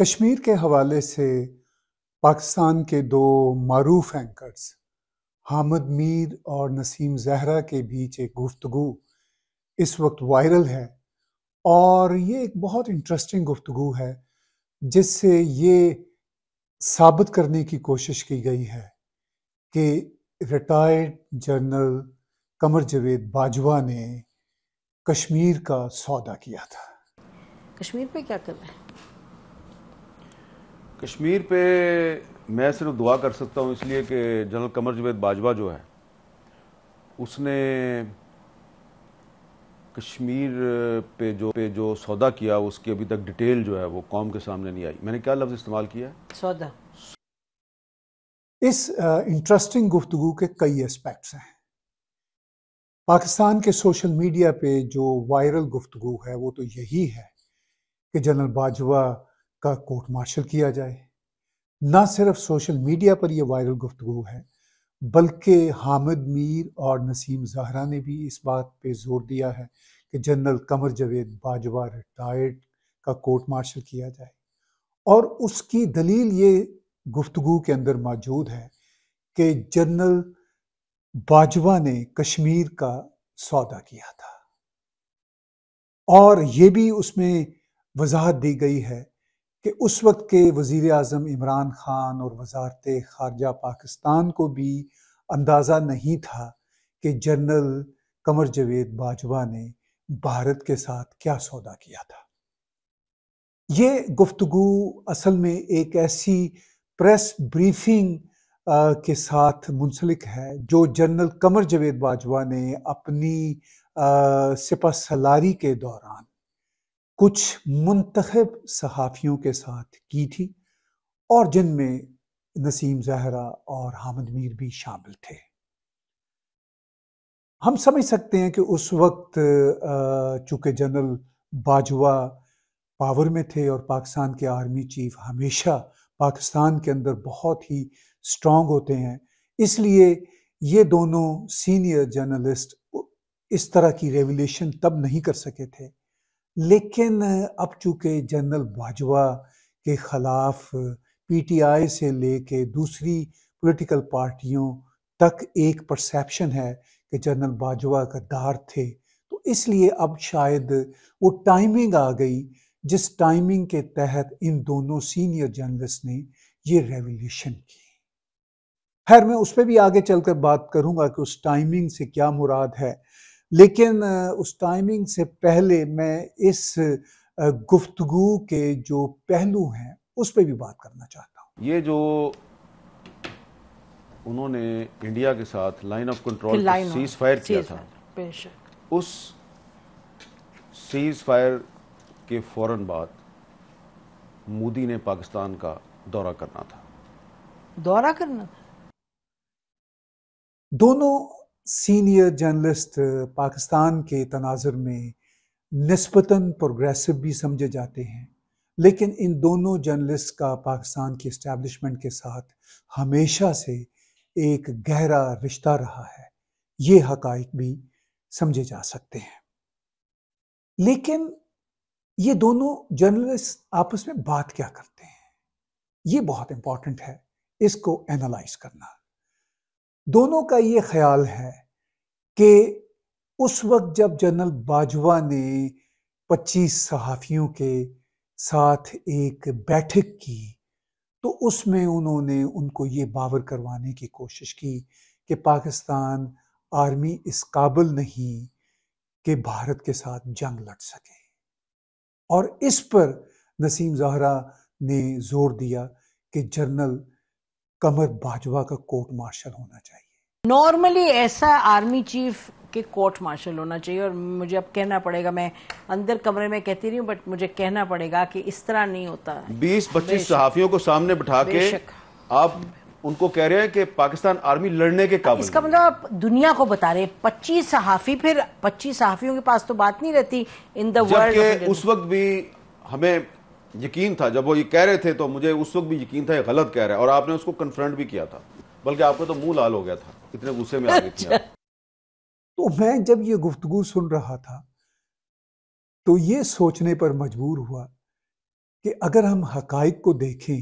कश्मीर के हवाले से पाकिस्तान के दो मरूफ एंकर्स हामद मीर और नसीम जहरा के बीच एक गुफ्तु इस वक्त वायरल है और ये एक बहुत इंटरेस्टिंग गुफ्तु है जिससे ये साबित करने की कोशिश की गई है कि रिटायर्ड जनरल कमर जवेद बाजवा ने कश्मीर का सौदा किया था कश्मीर पे क्या करना है कश्मीर पे मैं सिर्फ दुआ कर सकता हूँ इसलिए कि जनरल कमर जवेद बाजवा जो है उसने कश्मीर पे जो पे जो सौदा किया उसकी अभी तक डिटेल जो है वो कौम के सामने नहीं आई मैंने क्या लफ्ज़ इस्तेमाल किया सौदा इस इंटरेस्टिंग गुफ्तु के कई एस्पेक्ट्स हैं पाकिस्तान के सोशल मीडिया पे जो वायरल गुफ्तु है वो तो यही है कि जनरल बाजवा का कोर्ट मार्शल किया जाए ना सिर्फ सोशल मीडिया पर यह वायरल गुफ्तु है बल्कि हामिद मीर और नसीम जहरा ने भी इस बात पे जोर दिया है कि जनरल कमर जवेद बाजवा रिटायर्ड का कोर्ट मार्शल किया जाए और उसकी दलील ये गुफ्तु के अंदर मौजूद है कि जनरल बाजवा ने कश्मीर का सौदा किया था और ये भी उसमें वजाहत दी गई है कि उस वक्त के वज़ी अजम इमरान ख़ान और वजारत ख़ारजा पाकिस्तान को भी अंदाज़ा नहीं था कि जनरल कमर जवेद बाजवा ने भारत के साथ क्या सौदा किया था ये गुफ्तु असल में एक ऐसी प्रेस ब्रीफिंग के साथ मुंसलिक है जो जनरल कमर जवेद बाजवा ने अपनी सिपा सलारी के दौरान कुछ मंतखब सहाफ़ियों के साथ की थी और जिनमें नसीम जहरा और हामिद मीर भी शामिल थे हम समझ सकते हैं कि उस वक्त चूँकि जनरल बाजवा पावर में थे और पाकिस्तान के आर्मी चीफ हमेशा पाकिस्तान के अंदर बहुत ही स्ट्रांग होते हैं इसलिए ये दोनों सीनियर जर्नलिस्ट इस तरह की रेवलेशन तब नहीं कर सके थे लेकिन अब चूँकि जनरल बाजवा के ख़िलाफ़ पीटीआई से लेके दूसरी पॉलिटिकल पार्टियों तक एक परसेप्शन है कि जनरल बाजवा गद्दार थे तो इसलिए अब शायद वो टाइमिंग आ गई जिस टाइमिंग के तहत इन दोनों सीनियर जर्नलिस्ट ने ये रेवोल्यूशन की खैर मैं उस पर भी आगे चलकर बात करूंगा कि उस टाइमिंग से क्या मुराद है लेकिन उस टाइमिंग से पहले मैं इस गुफ्तगु के जो पहलू हैं उस पर भी बात करना चाहता हूँ ये जो उन्होंने इंडिया के साथ line of control cease fire किया था उस सीज फायर के फौरन बाद मोदी ने पाकिस्तान का दौरा करना था दौरा करना था दोनों सीनियर जर्नलिस्ट पाकिस्तान के तनाजर में नस्बता प्रोग्रेसिव भी समझे जाते हैं लेकिन इन दोनों जर्नलिस्ट का पाकिस्तान की इस्टेब्लिशमेंट के साथ हमेशा से एक गहरा रिश्ता रहा है ये हकाइक भी समझे जा सकते हैं लेकिन ये दोनों जर्नलिस्ट आपस में बात क्या करते हैं ये बहुत इम्पॉर्टेंट है इसको एनालाइज करना दोनों का ये ख्याल है कि उस वक्त जब जनरल बाजवा ने 25 सहाफ़ियों के साथ एक बैठक की तो उसमें उन्होंने उनको ये बावर करवाने की कोशिश की कि पाकिस्तान आर्मी इस काबिल नहीं कि भारत के साथ जंग लड़ सके और इस पर नसीम जहरा ने जोर दिया कि जनरल कमर बाजवा का कोर्ट मार्शल होना चाहिए नॉर्मली ऐसा आर्मी चीफ के कोर्ट मार्शल होना चाहिए और मुझे अब कहना पड़ेगा मैं अंदर कमरे में कहती रही हूँ बट मुझे कहना पड़ेगा कि इस तरह नहीं होता बीस पच्चीस सहाफियों को सामने बैठा के आप उनको कह रहे हैं कि पाकिस्तान आर्मी लड़ने के काबिल इसका मतलब आप दुनिया को बता रहे हैं पच्चीस सहाफी फिर पच्चीस सहाफियों के पास तो बात नहीं रहती इन द वर्ल्ड उस वक्त भी हमें यकीन था जब वो ये कह रहे थे तो मुझे उस वक्त भी यकीन था ये गलत कह रहा है और आपने उसको कन्फ्रंट भी किया था बल्कि आपको तो मुंह लाल हो गया था इतने गुस्से में आ गई थी तो मैं जब ये गुफ्तगु सुन रहा था तो ये सोचने पर मजबूर हुआ कि अगर हम हकाइक को देखें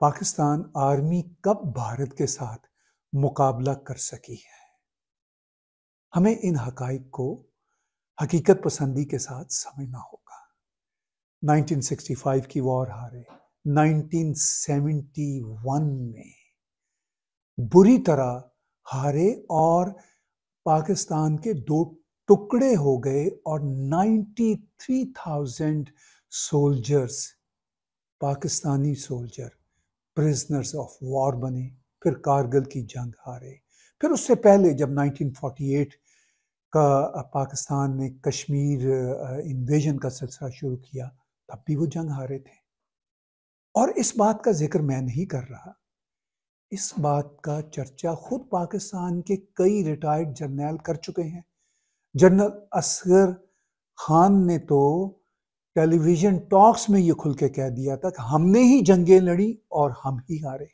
पाकिस्तान आर्मी कब भारत के साथ मुकाबला कर सकी है हमें इन हकाइक को हकीकत पसंदी के साथ समझना होगा 1965 की वॉर हारे 1971 में बुरी तरह हारे और पाकिस्तान के दो टुकड़े हो गए और 93,000 soldiers Pakistani soldier prisoners of war बने फिर कारगिल की जंग हारे फिर उससे पहले जब 1948 का पाकिस्तान ने कश्मीर इन्वेजन का सिलसिला शुरू किया तब भी वो जंग हारे थे और इस बात का जिक्र मैं नहीं कर रहा इस बात का चर्चा खुद पाकिस्तान के कई रिटायर्ड जर्नैल कर चुके हैं जनरल असगर खान ने तो टेलीविजन टॉक्स में ये खुल के कह दिया था कि हमने ही जंगें लड़ी और हम ही हारे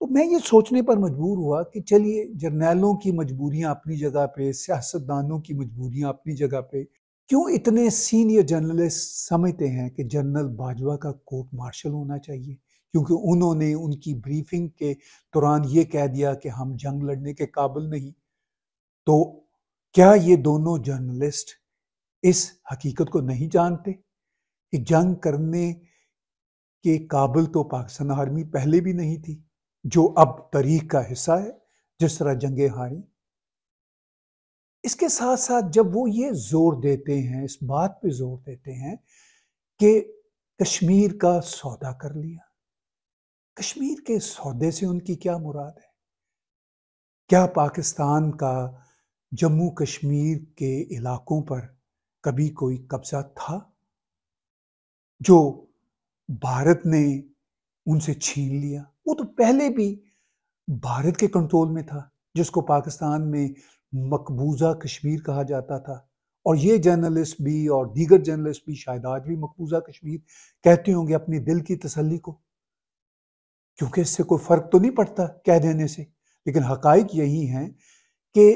तो मैं ये सोचने पर मजबूर हुआ कि चलिए जर्नैलों की मजबूरियां अपनी जगह पे सियासतदानों की मजबूरियां अपनी जगह पे क्यों इतने सीनियर जर्नलिस्ट समझते हैं कि जनरल बाजवा का कोर्ट मार्शल होना चाहिए क्योंकि उन्होंने उनकी ब्रीफिंग के दौरान ये कह दिया कि हम जंग लड़ने के काबिल नहीं तो क्या ये दोनों जर्नलिस्ट इस हकीकत को नहीं जानते कि जंग करने के काबिल तो पाकिस्तान आर्मी पहले भी नहीं थी जो अब तारीख का हिस्सा है जिस तरह जंग हारी इसके साथ साथ जब वो ये जोर देते हैं इस बात पे जोर देते हैं कि कश्मीर का सौदा कर लिया कश्मीर के सौदे से उनकी क्या मुराद है क्या पाकिस्तान का जम्मू कश्मीर के इलाकों पर कभी कोई कब्जा था जो भारत ने उनसे छीन लिया वो तो पहले भी भारत के कंट्रोल में था जिसको पाकिस्तान में मकबूजा कश्मीर कहा जाता था और ये जर्नलिस्ट भी और दीगर जर्नलिस्ट भी शायद आज भी मकबूजा कश्मीर कहते होंगे अपने दिल की तसल्ली को क्योंकि इससे कोई फ़र्क तो नहीं पड़ता कह देने से लेकिन हकाइक यही है कि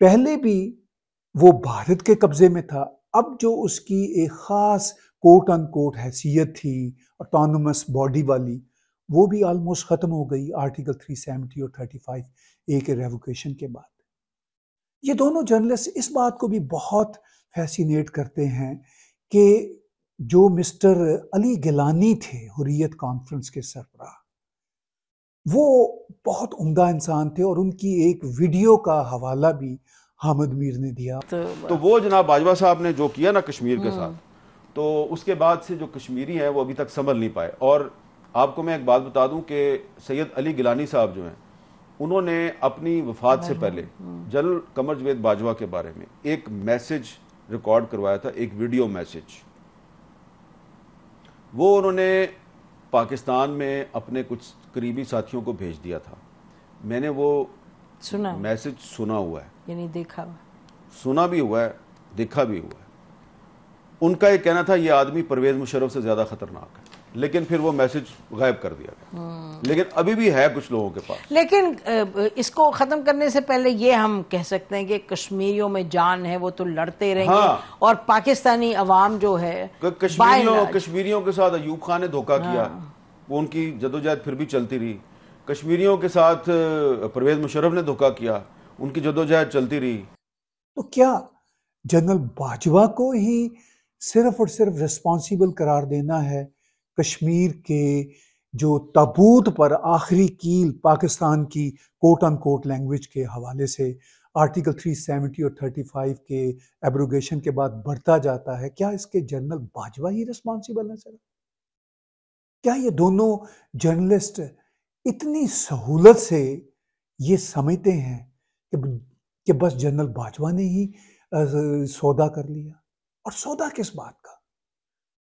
पहले भी वो भारत के कब्ज़े में था अब जो उसकी एक ख़ास कोट अन कोट हैसियत थी ऑटोनमस बॉडी वाली वो भी आलमोस्ट ख़त्म हो गई आर्टिकल 370 और 35 ए के रेवोकेशन के बाद ये दोनों जर्नलिस्ट इस बात को भी बहुत फैसिनेट करते हैं कि जो मिस्टर अली गिलानी थे हुरियत कॉन्फ्रेंस के सरबरा वो बहुत उम्दा इंसान थे और उनकी एक वीडियो का हवाला भी हामिद मीर ने दिया तो, तो वो जनाब बाजवा साहब ने जो किया ना कश्मीर के हम्म। साथ तो उसके बाद से जो कश्मीरी हैं वो अभी तक संभल नहीं पाए और आपको मैं एक बात बता दूं कि सैयद अली गिलानी साहब जो हैं उन्होंने अपनी वफात से पहले हाँ। जनरल कमर जवेद बाजवा के बारे में एक मैसेज रिकॉर्ड करवाया था एक वीडियो मैसेज वो उन्होंने पाकिस्तान में अपने कुछ करीबी साथियों को भेज दिया था मैंने वो सुना मैसेज सुना हुआ है यानी देखा हुआ सुना भी हुआ है देखा भी हुआ है उनका ये कहना था ये आदमी परवेज मुशरफ से ज्यादा खतरनाक है लेकिन फिर वो मैसेज गायब कर दिया गया लेकिन अभी भी है कुछ लोगों के पास लेकिन इसको खत्म करने से पहले ये हम कह सकते हैं कि कश्मीरियों में जान है वो तो लड़ते रहेंगे हाँ। और पाकिस्तानी अवाम जो है कश्मीरियों कश्मीरियों के साथ अयूब खान ने धोखा हाँ। किया वो उनकी जदोजहद फिर भी चलती रही कश्मीरियों के साथ परवेज मुशरफ ने धोखा किया उनकी जदोजहद चलती रही तो क्या जनरल बाजवा को ही सिर्फ और सिर्फ रिस्पॉन्सिबल करार देना है कश्मीर के जो तबूत पर आखिरी कील पाकिस्तान की कोट अन कोट लैंग्वेज के हवाले से आर्टिकल 370 और 35 के एब्रोगेशन के बाद बढ़ता जाता है क्या इसके जनरल बाजवा ही रिस्पॉन्सिबल है सर क्या ये दोनों जर्नलिस्ट इतनी सहूलत से ये समझते हैं कि कि बस जनरल बाजवा ने ही सौदा कर लिया और सौदा किस बात का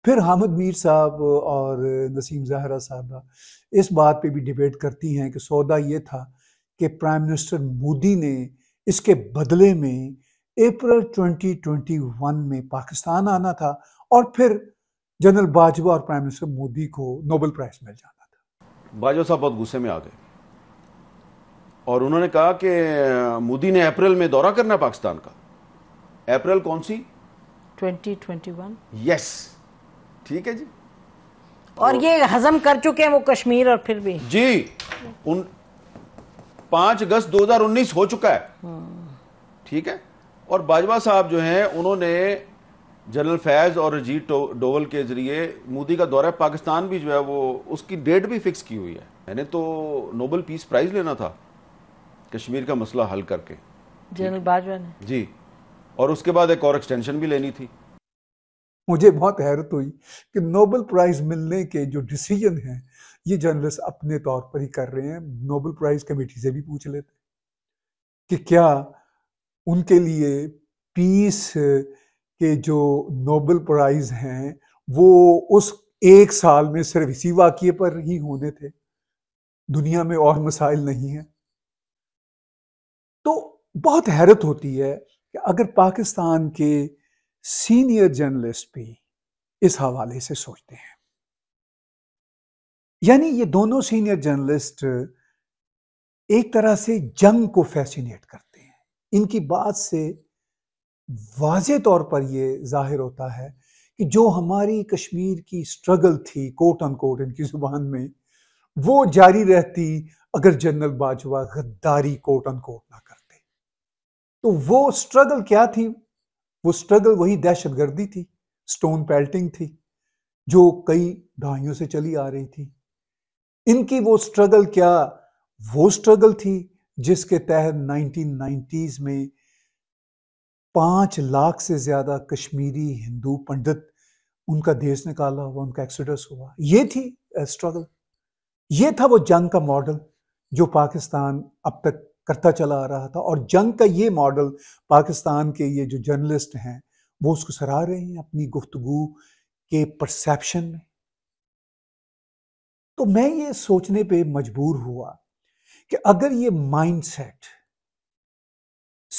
फिर हामिद मीर साहब और नसीम जहरा साहब इस बात पे भी डिबेट करती हैं कि सौदा ये था कि प्राइम मिनिस्टर मोदी ने इसके बदले में अप्रैल 2021 में पाकिस्तान आना था और फिर जनरल बाजवा और प्राइम मिनिस्टर मोदी को नोबेल प्राइज मिल जाना था बाजवा साहब बहुत गुस्से में आ गए और उन्होंने कहा कि मोदी ने अप्रैल में दौरा करना पाकिस्तान का अप्रैल कौन सी 2021 यस yes. ठीक है जी और तो, ये हजम कर चुके हैं वो कश्मीर और फिर भी जी उन पांच अगस्त 2019 हो चुका है ठीक है और बाजवा साहब जो हैं उन्होंने जनरल फैज और अजीत डोवल के जरिए मोदी का दौरा पाकिस्तान भी जो है वो उसकी डेट भी फिक्स की हुई है मैंने तो नोबल पीस प्राइज लेना था कश्मीर का मसला हल करके जनरल बाजवा ने जी और उसके बाद एक और एक्सटेंशन भी लेनी थी मुझे बहुत हैरत हुई कि नोबल प्राइज़ मिलने के जो डिसीजन हैं ये जर्नलिस्ट अपने तौर पर ही कर रहे हैं नोबल प्राइज़ कमेटी से भी पूछ लेते कि क्या उनके लिए पीस के जो नोबल प्राइज़ हैं वो उस एक साल में सिर्फ इसी वाक्य पर ही होने थे दुनिया में और मसाइल नहीं है तो बहुत हैरत होती है कि अगर पाकिस्तान के सीनियर जर्नलिस्ट भी इस हवाले से सोचते हैं यानी ये दोनों सीनियर जर्नलिस्ट एक तरह से जंग को फैसिनेट करते हैं इनकी बात से वाज तौर पर यह जाहिर होता है कि जो हमारी कश्मीर की स्ट्रगल थी कोट ऑन कोट इनकी जुबान में वो जारी रहती अगर जनरल बाजवा गद्दारी कोट ऑन कोट ना करते तो वो स्ट्रगल क्या थी वो स्ट्रगल वही दहशतगर्दी थी स्टोन पेल्टिंग थी जो कई दहाइयों से चली आ रही थी इनकी वो स्ट्रगल क्या वो स्ट्रगल थी जिसके तहत 1990s में पांच लाख से ज़्यादा कश्मीरी हिंदू पंडित उनका देश निकाला हुआ उनका एक्सोडस हुआ ये थी स्ट्रगल uh, ये था वो जंग का मॉडल जो पाकिस्तान अब तक करता चला आ रहा था और जंग का ये मॉडल पाकिस्तान के ये जो जर्नलिस्ट हैं वो उसको सराह रहे हैं अपनी गुफ्तगु के परसेप्शन में तो मैं ये सोचने पे मजबूर हुआ कि अगर ये माइंडसेट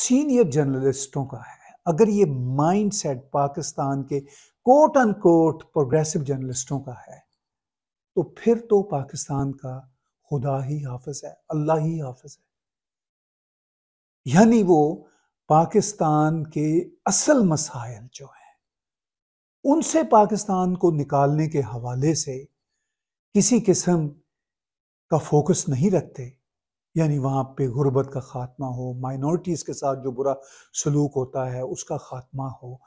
सीनियर जर्नलिस्टों का है अगर ये माइंडसेट पाकिस्तान के कोट अन कोट प्रोग्रेसिव जर्नलिस्टों का है तो फिर तो पाकिस्तान का खुदा ही हाफिज है अल्लाह ही हाफिज है यानी वो पाकिस्तान के असल मसाइल जो हैं उनसे पाकिस्तान को निकालने के हवाले से किसी किस्म का फोकस नहीं रखते यानी वहाँ पे गुर्बत का ख़ात्मा हो माइनॉरिटीज़ के साथ जो बुरा सलूक होता है उसका ख़ात्मा हो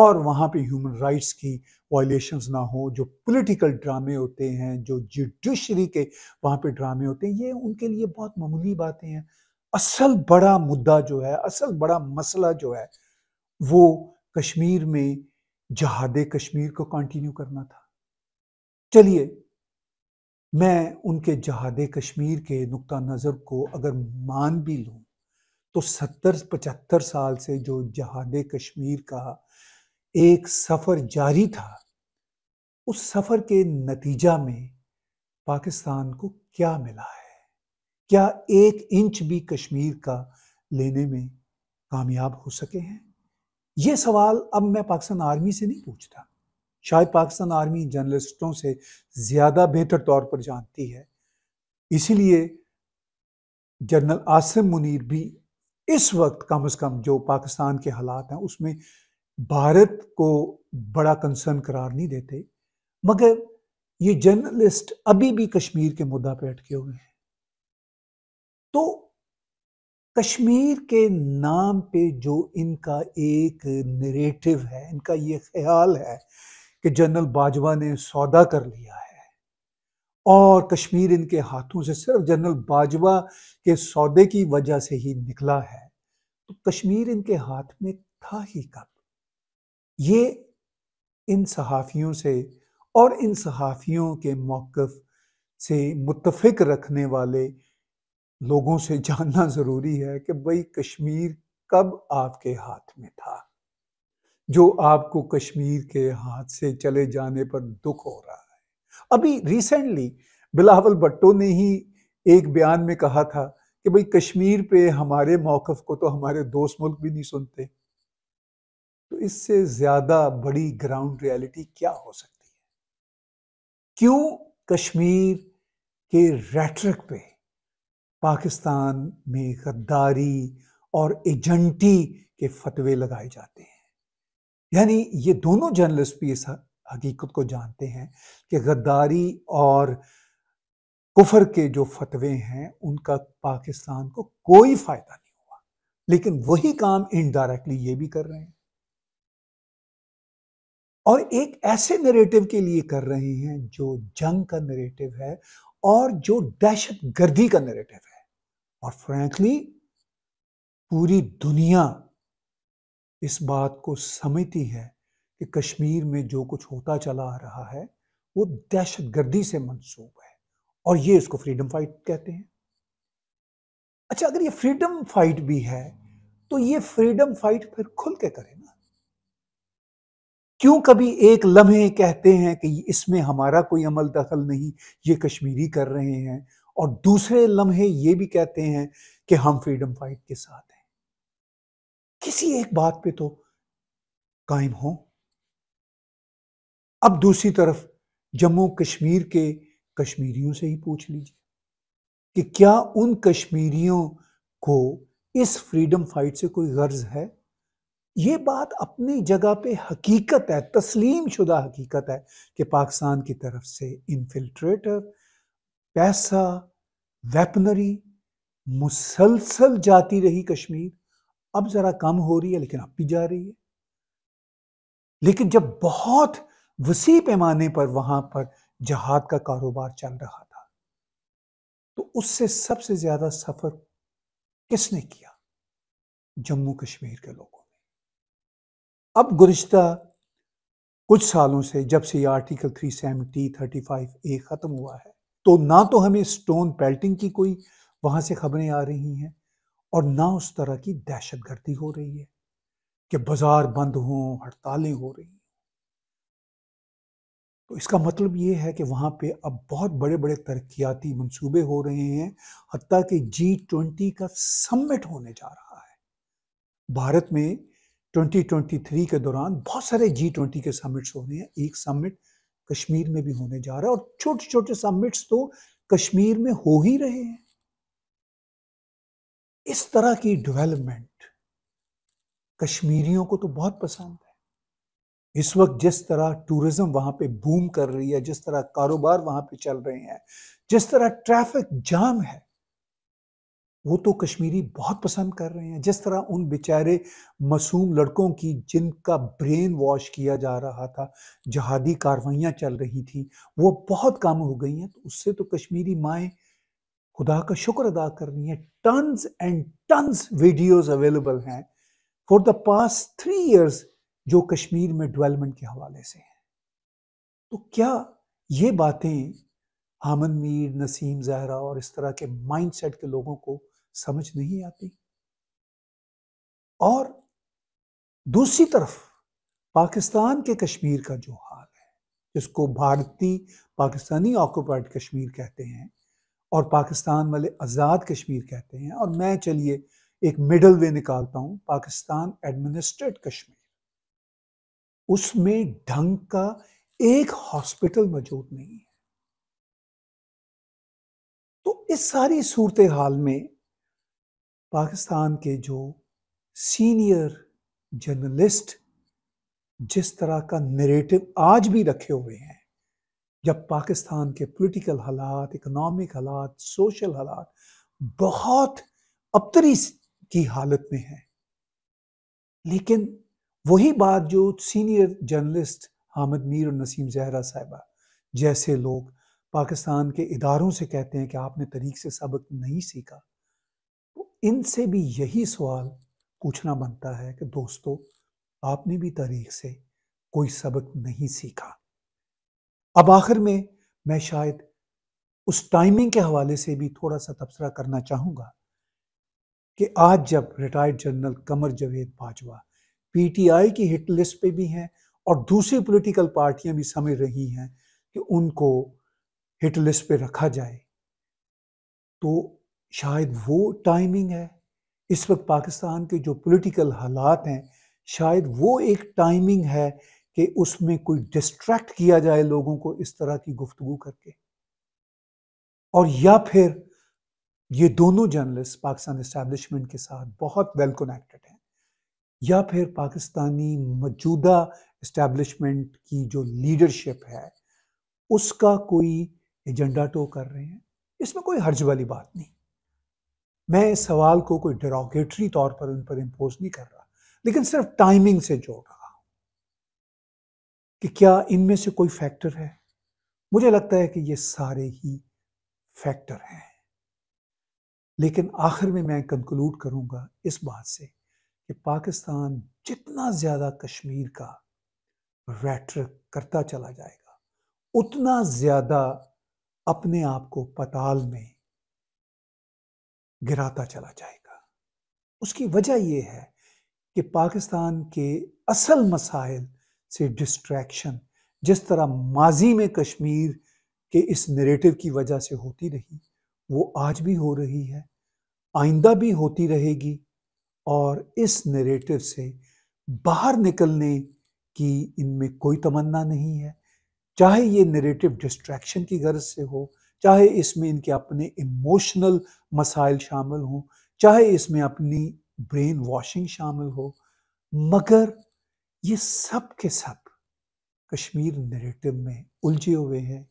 और वहाँ पे ह्यूमन राइट्स की वायलेशंस ना हो जो पॉलिटिकल ड्रामे होते हैं जो जुडिशरी के वहाँ पे ड्रामे होते हैं ये उनके लिए बहुत मामूली बातें हैं असल बड़ा मुद्दा जो है असल बड़ा मसला जो है वो कश्मीर में जहाद कश्मीर को कंटिन्यू करना था चलिए मैं उनके जहाद कश्मीर के नुक़ नज़र को अगर मान भी लूँ तो सत्तर पचहत्तर साल से जो जहाद कश्मीर का एक सफ़र जारी था उस सफ़र के नतीजा में पाकिस्तान को क्या मिला है क्या एक इंच भी कश्मीर का लेने में कामयाब हो सके हैं ये सवाल अब मैं पाकिस्तान आर्मी से नहीं पूछता शायद पाकिस्तान आर्मी जर्नलिस्टों से ज़्यादा बेहतर तौर पर जानती है इसीलिए जनरल आसिम मुनीर भी इस वक्त कम से कम जो पाकिस्तान के हालात हैं उसमें भारत को बड़ा कंसर्न करार नहीं देते मगर ये जर्नलिस्ट अभी भी कश्मीर के मुद्दा पर अटके हुए हैं तो कश्मीर के नाम पे जो इनका एक नरेटिव है इनका ये ख्याल है कि जनरल बाजवा ने सौदा कर लिया है और कश्मीर इनके हाथों से सिर्फ जनरल बाजवा के सौदे की वजह से ही निकला है तो कश्मीर इनके हाथ में था ही कब ये इन सहाफ़ियों से और इन सहाफ़ियों के मौक़ से मुतफिक रखने वाले लोगों से जानना ज़रूरी है कि भाई कश्मीर कब आपके हाथ में था जो आपको कश्मीर के हाथ से चले जाने पर दुख हो रहा है अभी रिसेंटली बिलावल भट्टो ने ही एक बयान में कहा था कि भाई कश्मीर पे हमारे मौकफ को तो हमारे दोस्त मुल्क भी नहीं सुनते तो इससे ज़्यादा बड़ी ग्राउंड रियलिटी क्या हो सकती है क्यों कश्मीर के रेटरिक पे पाकिस्तान में गद्दारी और एजेंटी के फतवे लगाए जाते हैं यानी ये दोनों जर्नलिस्ट भी इस हकीकत को जानते हैं कि गद्दारी और कुफर के जो फतवे हैं उनका पाकिस्तान को कोई फ़ायदा नहीं हुआ लेकिन वही काम इनडायरेक्टली ये भी कर रहे हैं और एक ऐसे नरेटिव के लिए कर रहे हैं जो जंग का नरेटिव है और जो दहशत गर्दी का नरेटिव है और फ्रैंकली पूरी दुनिया इस बात को समझती है कि कश्मीर में जो कुछ होता चला आ रहा है वो दहशत गर्दी से मंसूब है और ये इसको फ्रीडम फाइट कहते हैं अच्छा अगर ये फ्रीडम फाइट भी है तो ये फ्रीडम फाइट फिर खुल के करें ना क्यों कभी एक लम्हे कहते हैं कि इसमें हमारा कोई अमल दखल नहीं ये कश्मीरी कर रहे हैं और दूसरे लम्हे ये भी कहते हैं कि हम फ्रीडम फाइट के साथ हैं किसी एक बात पे तो कायम हो अब दूसरी तरफ जम्मू कश्मीर के कश्मीरियों से ही पूछ लीजिए कि क्या उन कश्मीरियों को इस फ्रीडम फाइट से कोई गर्ज है ये बात अपनी जगह पे हकीकत है तस्लीम शुदा हकीकत है कि पाकिस्तान की तरफ से इन्फिल्ट्रेटर पैसा वेपनरी मुसलसल जाती रही कश्मीर अब ज़रा कम हो रही है लेकिन अब भी जा रही है लेकिन जब बहुत वसी पैमाने पर वहां पर जहाद का कारोबार चल रहा था तो उससे सबसे ज़्यादा सफ़र किसने किया जम्मू कश्मीर के लोगों ने अब गुज्त कुछ सालों से जब से ये आर्टिकल 370, 35 ए ख़त्म हुआ है तो ना तो हमें स्टोन पेल्टिंग की कोई वहां से खबरें आ रही हैं और ना उस तरह की दहशत गर्दी हो रही है कि बाजार बंद हो हड़तालें हो रही हैं तो इसका मतलब ये है कि वहां पे अब बहुत बड़े बड़े तरक्याती मंसूबे हो रहे हैं हती कि जी ट्वेंटी का समिट होने जा रहा है भारत में 2023 के दौरान बहुत सारे जी ट्वेंटी के समिट्स हो रहे हैं एक समिट कश्मीर में भी होने जा रहा है और छोटे छोटे समिट्स तो कश्मीर में हो ही रहे हैं इस तरह की डेवलपमेंट कश्मीरियों को तो बहुत पसंद है इस वक्त जिस तरह टूरिज्म वहां पे बूम कर रही है जिस तरह कारोबार वहां पे चल रहे हैं जिस तरह ट्रैफिक जाम है वो तो कश्मीरी बहुत पसंद कर रहे हैं जिस तरह उन बेचारे मासूम लड़कों की जिनका ब्रेन वॉश किया जा रहा था जहादी कार्रवाइयाँ चल रही थी वो बहुत कम हो गई हैं तो उससे तो कश्मीरी माएँ खुदा का शुक्र अदा कर रही हैं tons and tons videos available हैं for the pass three years जो कश्मीर में डेवलपमेंट के हवाले से हैं तो क्या ये बातें हामन मीर नसीम जहरा और इस तरह के माइंडसेट के लोगों को समझ नहीं आती और दूसरी तरफ पाकिस्तान के कश्मीर का जो हाल है जिसको भारतीय पाकिस्तानी ऑक्यूपाइड कश्मीर कहते हैं और पाकिस्तान वाले आज़ाद कश्मीर कहते हैं और मैं चलिए एक मिडल वे निकालता हूँ पाकिस्तान एडमिनिस्ट्रेट कश्मीर उसमें ढंग का एक हॉस्पिटल मौजूद नहीं है तो इस सारी सूरत हाल में पाकिस्तान के जो सीनियर जर्नलिस्ट जिस तरह का नरेटिव आज भी रखे हुए हैं जब पाकिस्तान के पॉलिटिकल हालात इकोनॉमिक हालात सोशल हालात बहुत अबतरी की हालत में है लेकिन वही बात जो सीनियर जर्नलिस्ट हामिद मीर और नसीम जहरा साहबा जैसे लोग पाकिस्तान के इदारों से कहते हैं कि आपने तरीक से सबक नहीं सीखा इनसे भी यही सवाल पूछना बनता है कि दोस्तों आपने भी तारीख से कोई सबक नहीं सीखा अब आखिर में मैं शायद उस टाइमिंग के हवाले से भी थोड़ा सा तबसरा करना चाहूँगा कि आज जब retired general Qamar Javed Bajwa PTI की हिट लिस्ट पे भी हैं और दूसरी पॉलिटिकल पार्टियां भी समझ रही हैं कि उनको हिट लिस्ट पे रखा जाए तो शायद वो टाइमिंग है इस वक्त पाकिस्तान के जो पॉलिटिकल हालात हैं शायद वो एक टाइमिंग है कि उसमें कोई डिस्ट्रैक्ट किया जाए लोगों को इस तरह की गुफ्तगु करके और या फिर ये दोनों जर्नलिस्ट पाकिस्तान इस्टेब्लिशमेंट के साथ बहुत वेल कनेक्टेड हैं या फिर पाकिस्तानी मौजूदा इस्टेब्लिशमेंट की जो लीडरशिप है उसका कोई एजेंडा टो तो कर रहे हैं इसमें कोई हर्ज वाली बात नहीं मैं इस सवाल को कोई डेरोगेटरी तौर पर उन पर इम्पोज नहीं कर रहा लेकिन सिर्फ टाइमिंग से जोड़ रहा हूं कि क्या इनमें से कोई फैक्टर है मुझे लगता है कि ये सारे ही फैक्टर हैं लेकिन आखिर में मैं कंक्लूड करूंगा इस बात से कि पाकिस्तान जितना ज़्यादा कश्मीर का वैटर करता चला जाएगा उतना ज़्यादा अपने आप को पताल में गिराता चला जाएगा उसकी वजह यह है कि पाकिस्तान के असल मसाइल से डिस्ट्रैक्शन जिस तरह माजी में कश्मीर के इस नरेटिव की वजह से होती रही वो आज भी हो रही है आइंदा भी होती रहेगी और इस नरेटिव से बाहर निकलने की इनमें कोई तमन्ना नहीं है चाहे ये नरेटिव डिस्ट्रैक्शन की गरज से हो चाहे इसमें इनके अपने इमोशनल मसाइल शामिल हों चाहे इसमें अपनी ब्रेन वॉशिंग शामिल हो मगर ये सब के सब कश्मीर नैरेटिव में उलझे हुए हैं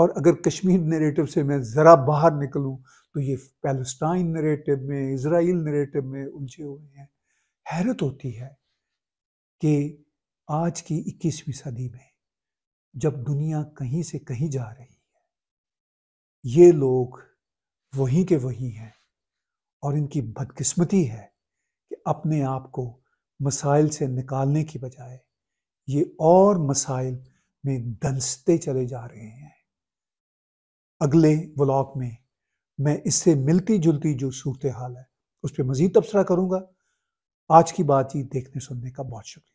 और अगर कश्मीर नैरेटिव से मैं ज़रा बाहर निकलूं तो ये पैलेस्टाइन नैरेटिव में इसराइल नैरेटिव में उलझे हुए हैं हैरत होती है कि आज की 21वीं सदी में जब दुनिया कहीं से कहीं जा रही ये लोग वहीं के वहीं हैं और इनकी बदकिस्मती है कि अपने आप को मसाइल से निकालने की बजाय ये और मसाइल में दंसते चले जा रहे हैं अगले व्लॉग में मैं इससे मिलती जुलती जो सूरत हाल है उस पर मज़ीद तबसरा करूँगा आज की बातचीत देखने सुनने का बहुत शुक्रिया